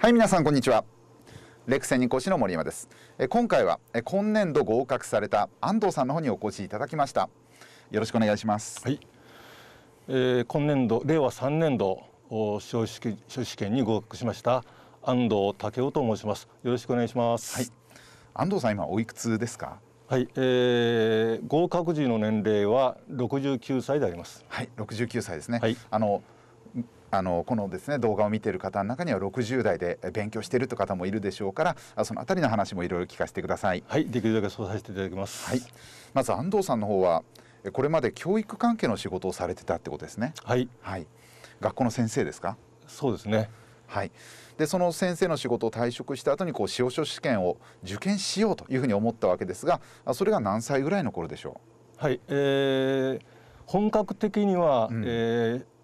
はい皆さんこんにちはレクセニ講師の森山です今回は今年度合格された安藤さんの方にお越しいただきましたよろしくお願いしますはい、えー、今年度令和3年度司法試験に合格しました安藤武雄と申しますよろしくお願いしますはい安藤さん今おいくつですかはい、えー、合格時の年齢は69歳でありますはい69歳ですね、はい、あのあのこのですね動画を見ている方の中には60代で勉強しているという方もいるでしょうからそのあたりの話もいろいろ聞かせてくださいはいできるだけそうさせていただきます、はい、まず安藤さんの方はこれまで教育関係の仕事をされてたってことですねはい、はい、学校の先生ですかそうですねはい、でその先生の仕事を退職した後にこう司法書試験を受験しようというふうに思ったわけですがそれが何歳ぐらいの頃でしょうはい、えー、本格的には、うん、えー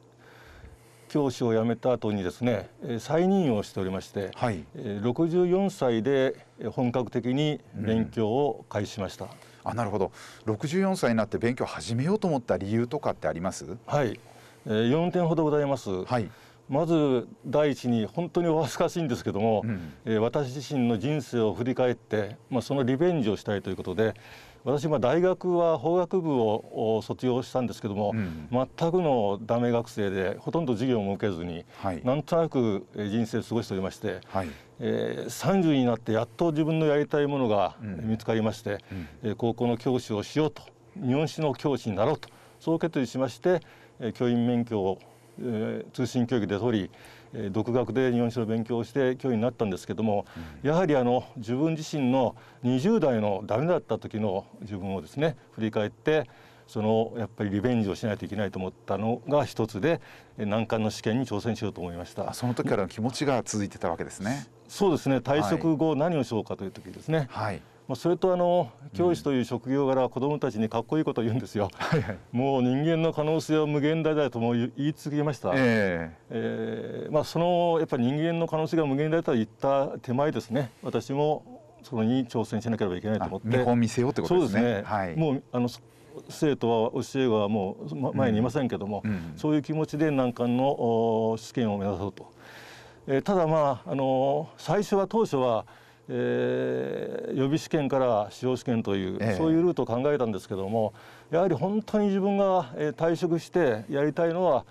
教師を辞めた後にですね再任をしておりまして、はい、64歳で本格的に勉強を開始しました、うん、あなるほど64歳になって勉強を始めようと思った理由とかってありますはい4点ほどございます、はい、まず第一に本当にお恥ずかしいんですけども、うん、私自身の人生を振り返って、まあ、そのリベンジをしたいということで私大学は法学部を卒業したんですけども、うん、全くのダメ学生でほとんど授業も受けずに、はい、なんとなく人生を過ごしておりまして、はい、えー、30になってやっと自分のやりたいものが見つかりまして、うんうん、高校の教師をしようと日本史の教師になろうとそう決意しまして教員免許を、えー、通信教育で取り独学で日本史の勉強をして教員になったんですけども、やはりあの自分自身の20代のダメだった時の自分をですね振り返ってそのやっぱりリベンジをしないといけないと思ったのが一つで難関の試験に挑戦しようと思いましたその時からの気持ちが続いてたわけですねそうですね退職後何をしようかという時ですね、はい、まあ、それとあの教師という職業柄子どもたちにかっこいいことを言うんですよ、はいはい、もう人間の可能性は無限大だとも言い続けました、えー、えー、まあ、そのやっぱり人間の可能性が無限大だと言った手前ですね私もそれに挑戦しなければいけないと思って見本見せようってことですねそうですね、はい、もうあの生徒は教えはもう前にいませんけども、うんうん、そういう気持ちで難関の試験を目指そうと、えー、ただまああの最初は当初はえー、予備試験から司法試験という、えそういうルートを考えたんですけどもやはり本当に自分が退職してやりたいのは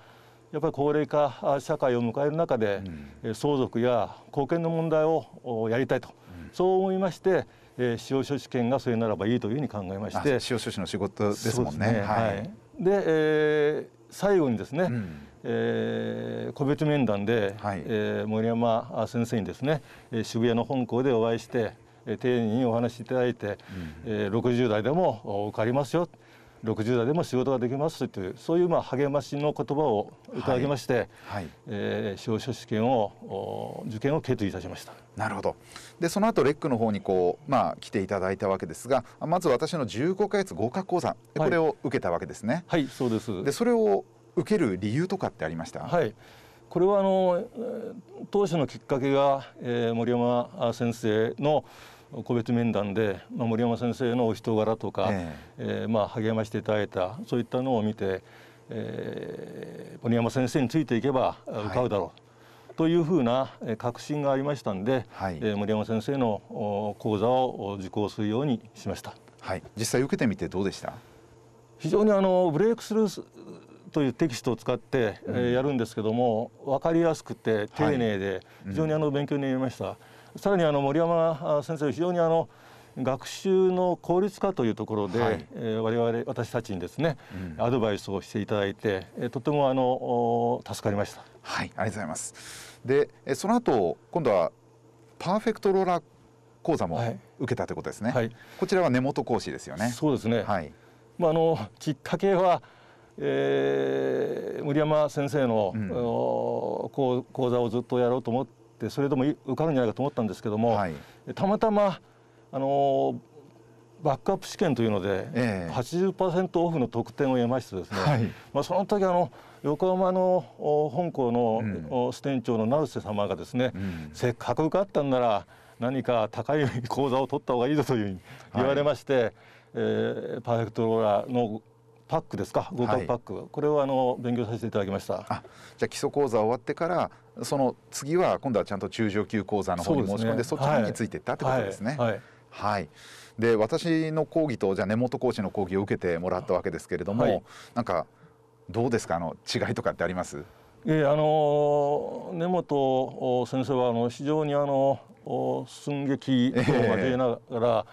やっぱり高齢化社会を迎える中で、うん、相続や貢献の問題をやりたいと、うん、そう思いまして、え司法書士試験がそれならばいいというふうに考えまして司法書士の仕事ですもんね。ねはい、はい、で、えー、最後にですね、うんえー、個別面談で、はい、えー、森山先生にですね渋谷の本校でお会いして丁寧にお話しいただいて、うん、えー、60代でも受かりますよ60代でも仕事ができますというそういうまあ励ましの言葉をいただきまして、はいはい、えー、司法書試験を受験を決意いたしました。なるほどでその後レックの方にこう、まあ、来ていただいたわけですがまず私の15か月合格講座これを受けたわけですね。はい、はい、そうですでそれを受ける理由とかってありました、はい、これはあの当初のきっかけが、えー、森山先生の個別面談で、まあ、森山先生のお人柄とか、えー、えー、まあ、励ましていただいたそういったのを見て、えー、森山先生についていけば受かるだろう、はいというふうな確信がありましたんで、はい、えー、森山先生の講座を受講するようにしました。はい、実際受けてみてどうでした非常にあのブレイクスルーというテキストを使って、えー、やるんですけども分かりやすくて丁寧で、はい、非常にあの勉強になりました。さらにあの森山先生非常にあの学習の効率化というところで、はい、えー、我々私たちにですね、うん、アドバイスをしていただいて、えー、とてもあの助かりました。はい、ありがとうございます。で、えその後今度はパーフェクトローラー講座も受けたということですね。はい、こちらは根本講師ですよね。そうですね。はい。まああのきっかけはえー、森山先生の、うん、講座をずっとやろうと思ってそれでも受かるんじゃないかと思ったんですけども、はい、たまたまあのバックアップ試験というので、えー、80%オフの得点を得ましてですね、はい、まあ、その時あの横浜の本校の支店長の成瀬様がですね、うん、せっかく受かったんなら何か高い講座を取った方がいいぞという言われまして、はい、えー、パーフェクトローラーのパックですか合格パック、はい、これはあの勉強させていただきましたじゃあ基礎講座終わってからその次は今度はちゃんと中上級講座の方に申し込んでそ、ね,、っちについていったってことですね。はい、はいはいで私の講義とじゃあ根本講師の講義を受けてもらったわけですけれども、はい、なんかどうですかあの違いとかってありますえー、あの根本先生はあの非常にあの寸劇を交えながら、えー、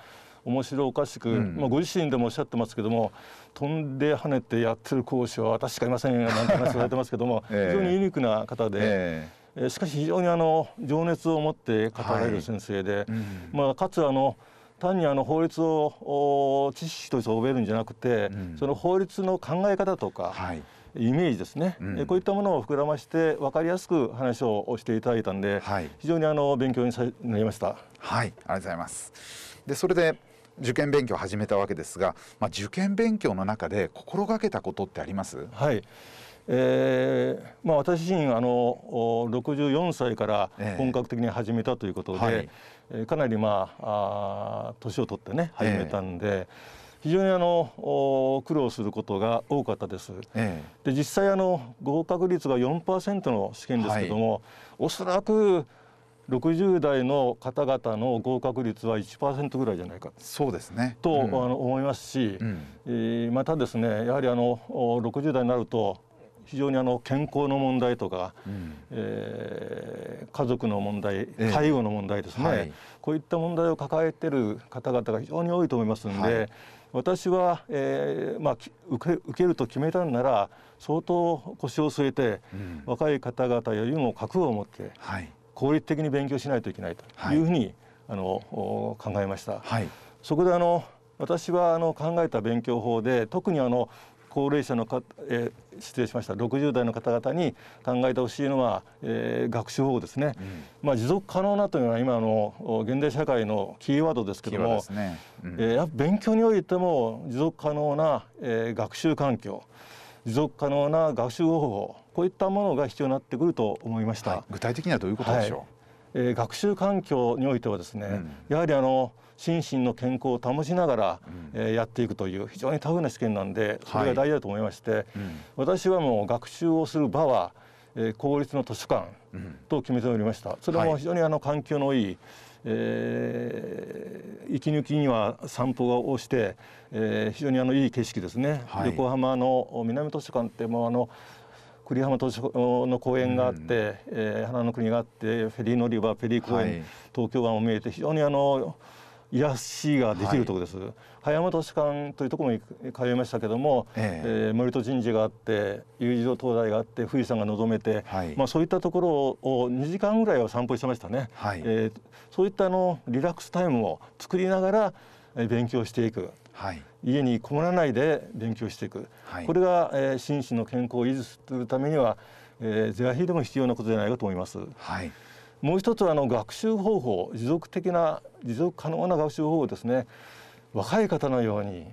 面白おかしく、うん、まあ、ご自身でもおっしゃってますけども飛んで跳ねてやってる講師は私しかいませんよなんて話されてますけども、えー、非常にユニークな方で。えーしかし非常にあの情熱を持って語られる先生で、はいうん、まあ、かつあの単にあの法律を知識として覚えるんじゃなくて、うん、その法律の考え方とか、はい、イメージですね、うん、こういったものを膨らまして分かりやすく話をしていただいたんで、はい、非常にあの勉強になりました。はいありがとうございますでそれで受験勉強を始めたわけですが、まあ、受験勉強の中で心がけたことってありますはいえーまあ、私自身あの64歳から本格的に始めたということで、えーはい、かなり、まあ、あ年を取ってね始めたんで、えー、非常にあの苦労することが多かったです。えー、で実際あの合格率が4%の試験ですけども、はい、おそらく60代の方々の合格率は1%ぐらいじゃないかそうですねと、うん、あの思いますし、うん、えー、またですねやはりあの60代になると非常にあの健康の問題とか、うん、えー、家族の問題介護の問題ですね、えーはい、こういった問題を抱えてる方々が非常に多いと思いますんで、はい、私は、えーまあ、受け受けると決めたんなら相当腰を据えて、うん、若い方々よりも覚悟を持って、はい、効率的に勉強しないといけないというふうに、はい、あの考えました。はい、そこであの私はあの考えた勉強法で特にあの高齢者のか、えー、失礼しました60代の方々に考えてほしいのは、えー、学習法ですね、うん、まあ、持続可能なというのは今の現代社会のキーワードですけども、ねうん、えー、勉強においても持続可能な、えー、学習環境持続可能な学習方法こういったものが必要になってくると思いました、はい、具体的にはどういうことでしょう、はい、えー、学習環境においてはですね、うん、やはりあの心身の健康を保ちながら、うん、えー、やっていくという非常にタフな試験なんでそれが大事だと思いまして、はいうん、私はもう学習をする場は、えー、公立の図書館と決めておりました、それも非常にあの環境のいい、えー、息抜きには散歩をして、えー、非常にあのいい景色ですね、はい、横浜の南図書館ってもうあの栗浜図書の公園があって、うん、えー、花の国があってフェリー乗り場フェリー公園、はい、東京湾も見えて非常にあの癒しができるとこです、はい、図館というところに通いましたけども、ええー、森戸神社があって有事堂灯台があって富士山が望めて、はい、まあ、そういったところを2時間ぐらいは散歩してましたね、はい、えー、そういったあのリラックスタイムを作りながら勉強していく、はい、家にこもらないで勉強していく、これが、えー、心身の健康を維持するためには、え是が非でも必要なことじゃないかと思います。はいもう一つはあの学習方法持続的な持続可能な学習方法ですね若い方のように、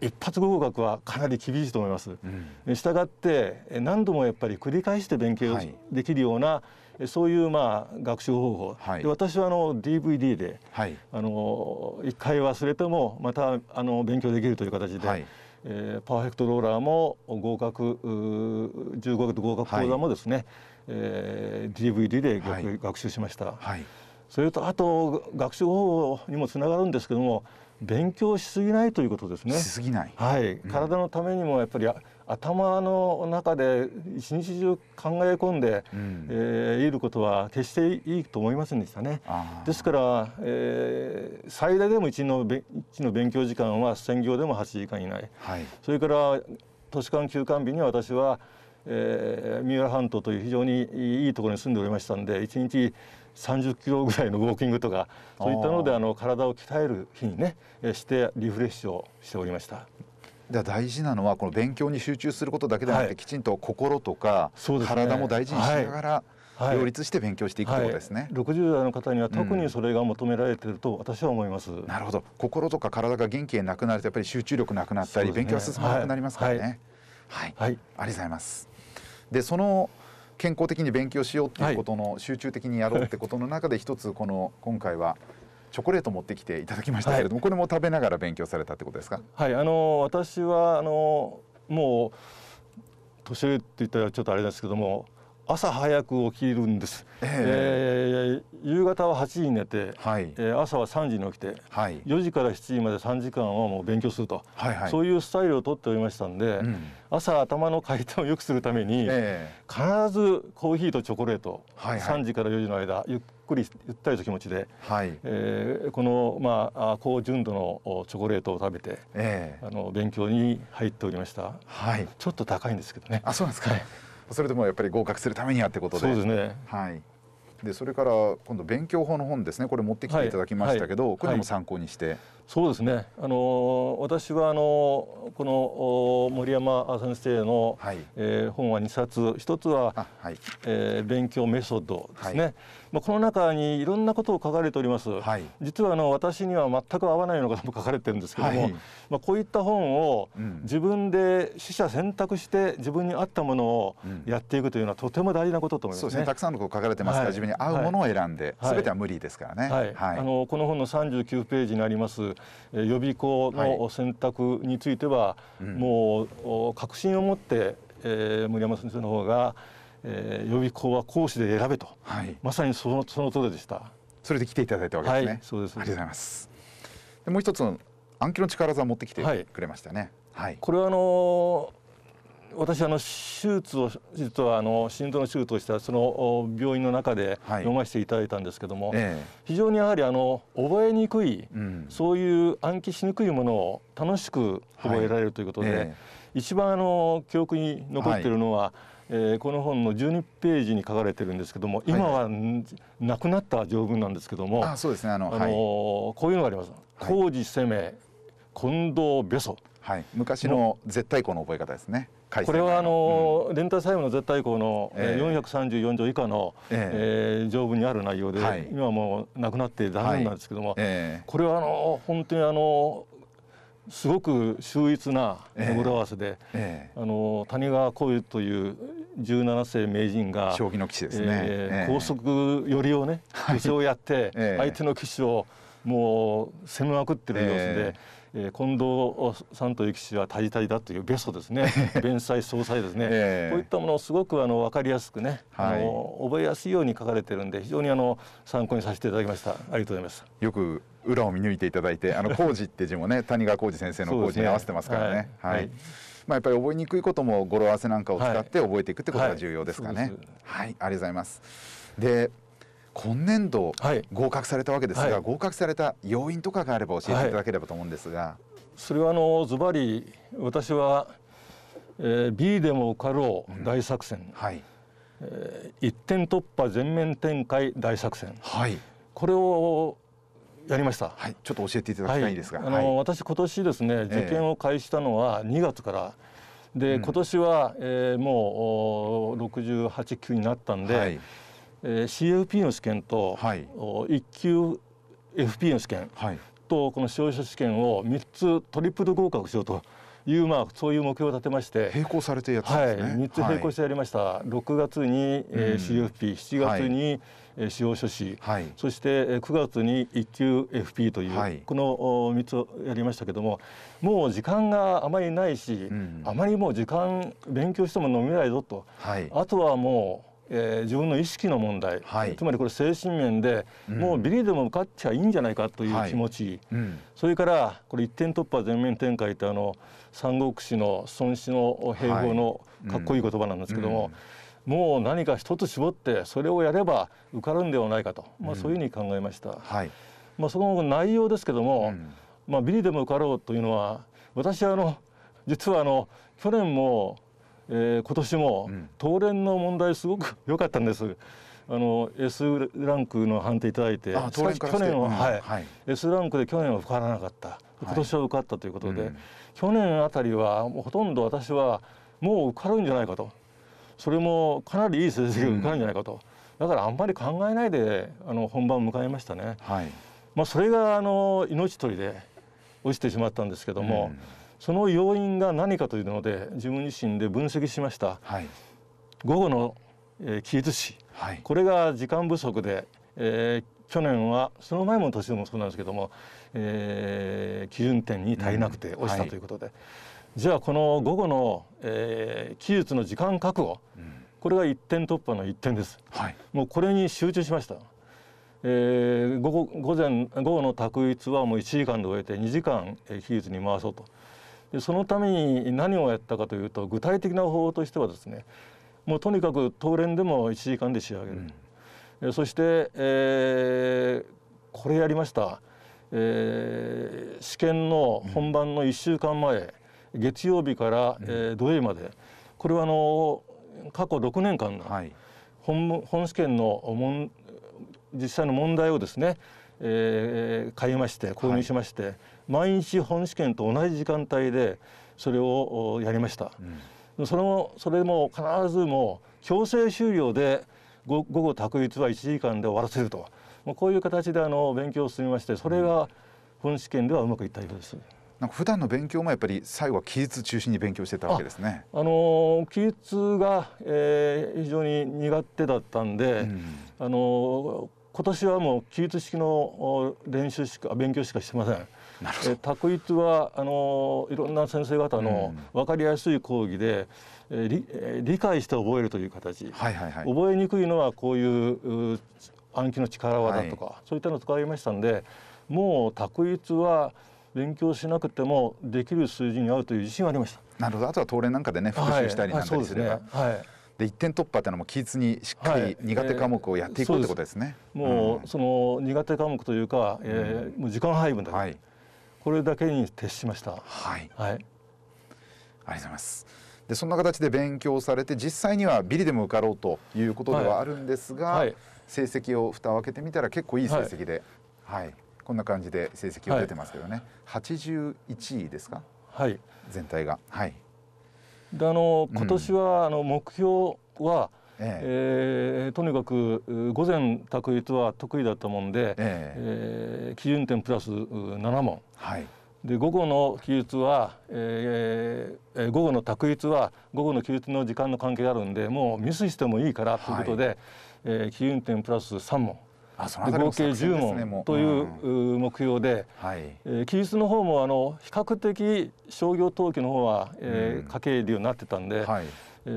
一発合格はかなり厳しいと思います、うん、がって何度もやっぱり繰り返して勉強できるような、はい、そういうまあ学習方法、はい、で私はあの DVD で、はい、あの1回忘れてもまたあの勉強できるという形で、はいえー、パーフェクトローラーも合格15学合格講座もですね、はい、えー、DVD で学はい、学習しました、はい、それとあと学習方法にもつながるんですけども勉強しすぎないということですねしすぎない、はい、うん、体のためにもやっぱり頭の中で一日中考え込んで、うん、えー、いることは決していいと思いませんでしたね。ですから、えー、最大でも1の ,1 の勉強時間は専業でも8時間以内、はい、それから都市間休館日には私は、えー、三浦半島という非常にいいところに住んでおりましたんで1日30キロぐらいのウォーキングとかそういったのであの体を鍛える日にねしてリフレッシュをしておりました。だ大事なのはこの勉強に集中することだけではなくて、はい、きちんと心とか、ね、体も大事にしながら、はい、両立して勉強していくということですね、はい、60代の方には特にそれが求められていると私は思います、うん、なるほど心とか体が元気でなくなるとやっぱり集中力なくなったり、ね、勉強が進まなくなりますからねはい、はいありがとうございますでその健康的に勉強しようっていうことの集中的にやろうってことの中で一つこの今回はチョコレート持ってきていただきましたけれども、はい、これも食べながら勉強されたってことですかはいあの私はあのもう年上って言ったらちょっとあれですけども朝早く起きるんです、えー、えー、夕方は8時に寝て、はい、えー、朝は3時に起きて、はい、4時から7時まで3時間はもう勉強すると、はいはい、そういうスタイルをとっておりましたんで、うん、朝頭の回転を良くするために、えー、必ずコーヒーとチョコレート、はいはい、3時から4時の間ゆっくりゆったりと気持ちで、はいえー、この、まあ、高純度のチョコレートを食べて、えー、あの勉強に入っておりました、はい、ちょっと高いんですけどねあそうなんですか、はい、それでもやっぱり合格するためにはってことでそうですね、はい、でそれから今度勉強法の本ですねこれ持ってきていただきましたけど、はいはい、これも参考にして。そうですねあの私はあのこの森山先生の、はい、えー、本は2冊1つは、はい、えー、勉強メソッドですね、はい、まあ、この中にいろんなことを書かれております、はい、実はあの私には全く合わないようなことも書かれてるんですけども、はい、まあ、こういった本を自分で取捨選択して自分に合ったものをやっていくというのはとても大事なことと思います、ねすねたくさんのこと書かれてますから、自分に合うものを選んで、はい、ては無理ですからね、はいあのこの本の39ページにあります予備校の選択については、はいうん、もう確信を持って、えー、森山先生の方が、えー、予備校は講師で選べと、はい、まさにそのその通りでした。それで来ていただいたわけですね。はい、そうです。ありがとうございます。でもう一つ暗記の力技を持ってきてくれましたね。はい、これはあのー私あの手術を実はあの心臓の手術をしたその病院の中で読ませていただいたんですけども、はいええ、非常にやはりあの覚えにくい、うん、そういう暗記しにくいものを楽しく覚えられるということで、はいえ、一番あの記憶に残っているのは、はい、えー、この本の12ページに書かれてるんですけども今はなくなった条文なんですけども、あそうですねあの、こういうのがあります。工事攻め近藤ベはい、昔の絶対この覚え方ですねこれはあの、連帯債務の絶対項の、え434条以下の、ええ条文にある内容で、今もうなくなって残念なんですけども、これはあの本当にあのすごく秀逸な語呂合わせで、えー、あの谷川浩という17世名人が将棋の棋士ですね、えー、高速寄りをね寄せをやって、相手の棋士をもう攻めまくってる様子で。えー、近藤さんという棋士は大体だというベストですね 弁才総裁ですね、えー、こういったものをすごくあの分かりやすくね、はい、あの覚えやすいように書かれてるんで非常にあの参考にさせていただきましたありがとうございますよく裏を見抜いていただいてあの工事 って字もね谷川浩二先生の工事に合わせてますからね、ね、はい、はい、まあ、やっぱり覚えにくいことも語呂合わせなんかを使って覚えていくってことが重要ですかね、はい、はい、ありがとうございますで今年度合格されたわけですが、はい、合格された要因とかがあれば教えていただければと思うんですが、はい、それはあのズバリ私は、えー、B でも受かろう大作戦、うん、はいえー、一点突破全面展開大作戦、はい、これをやりました、はい、ちょっと教えていただきたいんですが、はい、あの、はい、私今年ですね受験を開始したのは2月から、えー、で今年は、えー、もう689になったんで、はいえ CFP の試験と、一1級 FP の試験と、この消費者試験を3つトリプル合格しようと。いうまあそういう目標を立てまして並行されてやったんですね。はい、3つ並行してやりました。はい、6月に、え CFP、7月に、はい司法書士、はい、そして9月に1級 FP という、はい、この3つをやりましたけどももう時間があまりないし、うん、あまりもう時間勉強しても飲めないぞと、はい、あとはもうえー、自分の意識の問題、はい、つまりこれ精神面で、うん、もうビリでもかっちゃいいんじゃないかという気持ち、はいうん、それからこれ一点突破全面展開ってあの三国志の孫子の併合のかっこいい言葉なんですけども。はいうんもう何か一つ絞ってそれをやれば受かるんではないかと、まあ、そういうふうに考えました、うん、はいまあ、その内容ですけども、うん、まあ、ビリでも受かろうというのは私はあの実はあの去年もえー、今年も東連の問題すごく 良かったんです。あの S ランクの判定いただいて去年は、うん、はいはい、S ランクで去年は受からなかった今年は受かったということで、はいうん、去年あたりはもうほとんど私はもう受かるんじゃないかとそれもかなりいい成績が受かるんじゃないかと、うん、だからあんまり考えないであの本番を迎えましたね。はいまあ、それがあの命取りで落ちてしまったんですけども、うんその要因が何かというので自分自身で分析しました、はい、午後の、えー、期日誌、これが時間不足で、えー、去年はその前も年でもそうなんですけども、えー、基準点に足りなくて落ちたということで、うんはい、じゃあこの午後の、えー、期日の時間確保、うん、これが一点突破の一点です、はい、もうこれに集中しました。えー、午後午前午後の卓一はもう1時間で終えて2時間、えー、期日に回そうとでそのために何をやったかというと具体的な方法としてはですねもうとにかく当連でも1時間で仕上げる、うん、そして、えー、これやりました、えー、試験の本番の1週間前、うん、月曜日から、うん、えー、土曜日までこれはあの過去6年間の本,、はい、本試験の問実際の問題をですね、えー、変まして購入しまして、はい毎日本試験と同じ時間帯でそれをやりました、うん、それもそれも必ずもう強制終了で午後択一は1時間で終わらせるとこういう形であの勉強を進みましてそれが本試験ではうまくいったようです。なんか普段の勉強もやっぱり最後は記述中心に勉強してたわけですね。あ、あの記述が、えー、非常に苦手だったんで、うん、あの今年はもう記述式の練習しか勉強しかしてません。え択一はあのいろんな先生方の分かりやすい講義で、うん、え理解して覚えるという形、はいはいはい、覚えにくいのはこういう暗記の力技とか、はい、そういったのを使いましたんでもう択一は勉強しなくてもできる数字に合うという自信はありました。なるほどあとは東連なんかでね復習したりなんかすれば、はい、で一点突破ってのも期日にしっかり苦手科目をやっていく、はい、ってことですね。もう、うん、その苦手科目というか、えー、もう時間配分だ、はいこれだけに徹しました。はい。はい。ありがとうございます。でそんな形で勉強されて実際にはビリでも受かろうということではあるんですが、はいはい、成績を蓋を開けてみたら結構いい成績で、はい、はい、こんな感じで成績を出てますけどね、はい、81位ですか、はい、全体が。はい、であの今年は、あの目標は、ええー、とにかく午前択一は得意だったもんで、ええー、基準点プラス7問、はい、で午後の記述は、えー、午後の択一は午後の記述の時間の関係があるんでもうミスしてもいいからということで、はい、えー、基準点プラス3問。合計10問という目標で、うんはいえー、記述の方もあの比較的商業登記の方は、えー、書けるようになってたんで、はい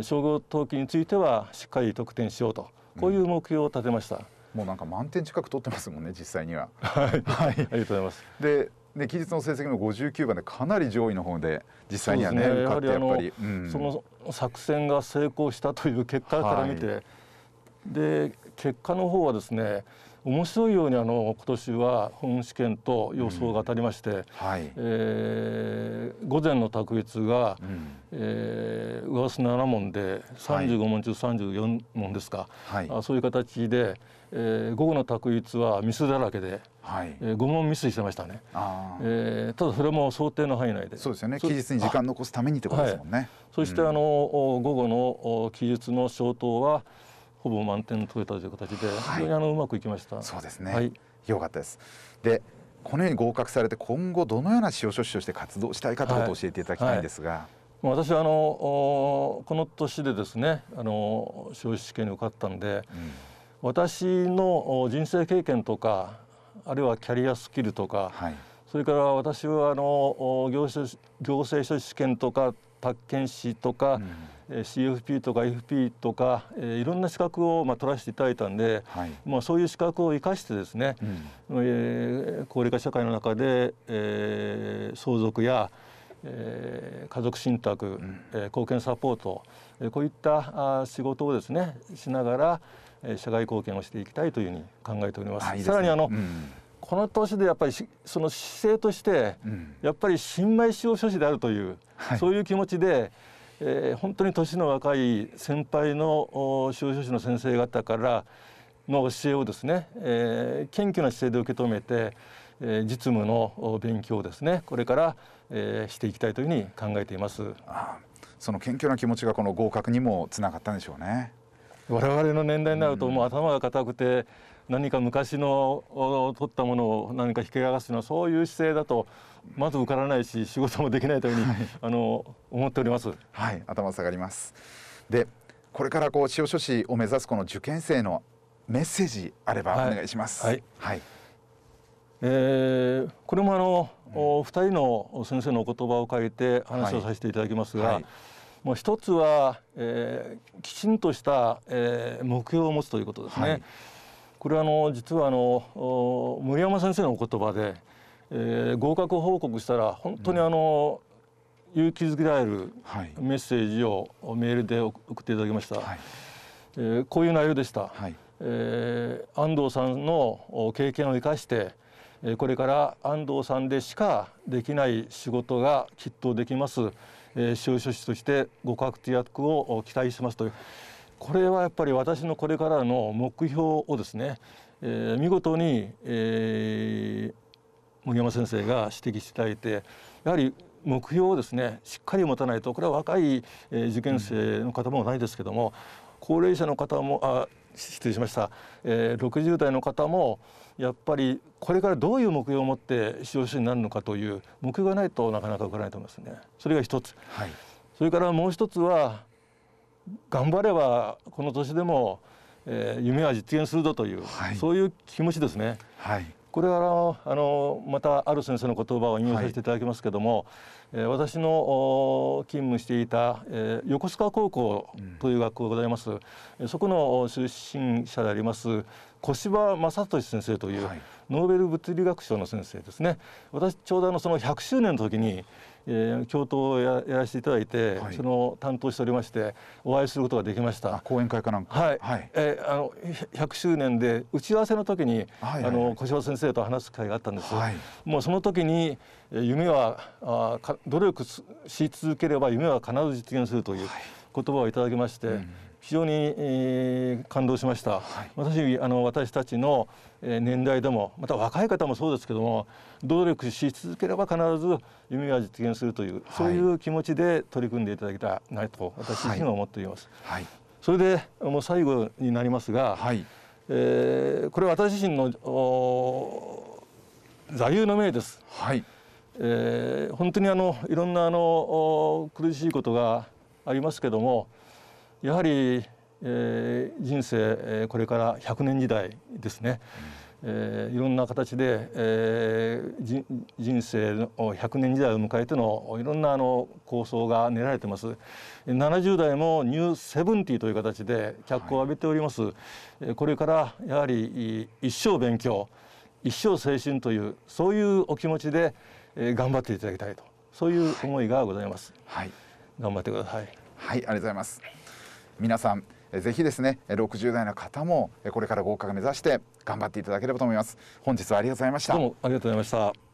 商業登記についてはしっかり得点しようとこういう目標を立てました、うん、もうなんか満点近く取ってますもんね実際にははい、はい、ありがとうございますでで期日の成績も59番でかなり上位の方で実際にはねねやはりあの、うん、その作戦が成功したという結果から見て、はい、で結果の方はですね面白いようにあの今年は本試験と予想が当たりまして、うんはい、えー、午前の卓越が、うんえー、上杉7問で35問中34問ですか、はい、あそういう形で、えー、午後の択一はミスだらけで、はいえー、5問ミスしてましたねあ、えー、ただそれも想定の範囲内でそうですよね期日に時間残すためにってことですもんね、はい、そして、うん、あの午後の期日の消灯はほぼ満点取れたという形で、はい、非常にあのうまくいきましたそうですね、はい、よかったですでこのように合格されて今後どのような司法書士として活動したいかということを教えていただきたいんですが、はい私はあのこの年でですねあの消費試験に受かったんで、うん、私の人生経験とかあるいはキャリアスキルとか、はい、それから私はあの行政行政書士試験とか宅建士とか、うん、CFP とか FP とか、えいろんな資格を、まあ、取らせていただいたんで、はい、まあ、そういう資格を生かしてですね、うん、えー、高齢化社会の中で、えー、相続や、え家族信託、え貢献サポート、えこういったあ仕事をですねしながら、え社会貢献をしていきたいというふうに考えております。さらにあの、うん、この年でやっぱりその姿勢として、やっぱり新米使用書士であるという、はい、そういう気持ちで、えー、本当に年の若い先輩の使用書士の先生方からの教えをですね、えー、謙虚な姿勢で受け止めて、えー、実務の勉強をですねこれから、えー、していきたいというふうに考えていますああその謙虚な気持ちがこの合格にもつながったんでしょうね我々の年代になるともう頭が固くて、何か昔の取ったものを何か引き剥がすのはそういう姿勢だとまず受からないし仕事もできないというふうに、はい、あの思っております。はい、頭下がります。で、これからこう塩書士を目指すこの受験生のメッセージあればお願いします。はい、はい、えー、これもあの、お二人の先生のお言葉を借りて話をさせていただきますが、はいはい、もう一つは、えー、きちんとした、えー、目標を持つということですね。これはあの実はあの森山先生のお言葉で、えー、合格報告したら本当にあの、うん、勇気づけられるメッセージをメールで送っていただきました。はい、えー、こういう内容でした。はいえー、安藤さんの経験を生かしてこれから安藤さんでしかできない仕事がきっとできます、えー、司書士としてご活躍を期待しますというこれはやっぱり私のこれからの目標をですね、えー、見事に、えー、森山先生が指摘していただいてやはり目標をですねしっかり持たないとこれは若い、え受験生の方もないですけども、うん高齢者の方もあ失礼しました、えー、60代の方もやっぱりこれからどういう目標を持って使用主になるのかという目標がないとなかなか受からないと思いますね。それが一つ、はい、それからもう一つは頑張ればこの年でも、えー、夢は実現するぞという、はい、そういう気持ちですね。はい、これはあのまたある先生の言葉を引用させていただきますけども、私の勤務していた横須賀高校という学校がございます、うん、そこの出身者であります小柴正俊先生という、ノーベル物理学賞の先生ですね私ちょうどあのその100周年の時にえー、教頭をやらせていただいて、はい、その担当しておりましてお会いすることができました講演会かなんかはい、はい、えー、あの100周年で打ち合わせの時に、はいはいはい、あの小島先生と話す会があったんです、はい、もうその時に夢はあ努力し続ければ夢は必ず実現するという言葉をいただきまして、うん非常に、えー、感動しました、はい、私あの私たちの年代でもまた若い方もそうですけども努力し続ければ必ず夢は実現するという、はい、そういう気持ちで取り組んでいただきたいなと私自身は思っています。はい、それでもう最後になりますが、えー、これは私自身の座右の銘です。はいえー、本当にあのいろんなあの苦しいことがありますけどもやはり、えー、人生これから100年時代ですね、うん、えー、いろんな形で、えー、人生の100年時代を迎えてのいろんなあの構想が練られてます70代もニューセブンティという形で脚光を浴びております、はい、これからやはり一生勉強一生青春というそういうお気持ちで、え頑張っていただきたいとそういう思いがございます、はい、頑張ってくださいはいありがとうございます皆さんぜひですね60代の方もこれから合格目指して頑張っていただければと思います本日はありがとうございましたどうもありがとうございました